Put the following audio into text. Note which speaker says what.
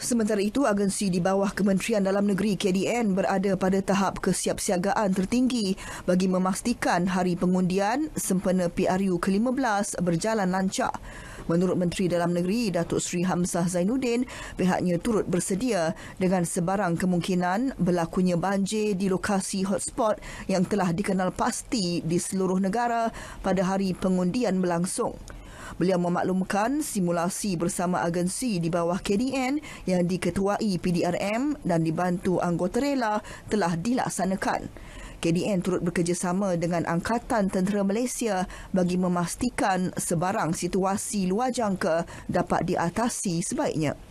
Speaker 1: Sementara itu, agensi di bawah Kementerian Dalam Negeri KDN berada pada tahap kesiapsiagaan tertinggi bagi memastikan hari pengundian sempena PRU ke-15 berjalan lancar. Menurut Menteri Dalam Negeri Datuk Seri Hamzah Zainuddin, pihaknya turut bersedia dengan sebarang kemungkinan berlakunya banjir di lokasi hotspot yang telah dikenal pasti di seluruh negara pada hari pengundian berlangsung. Beliau memaklumkan simulasi bersama agensi di bawah KDN yang diketuai PDRM dan dibantu anggota rela telah dilaksanakan. KDN turut bekerjasama dengan Angkatan Tentera Malaysia bagi memastikan sebarang situasi luar jangka dapat diatasi sebaiknya.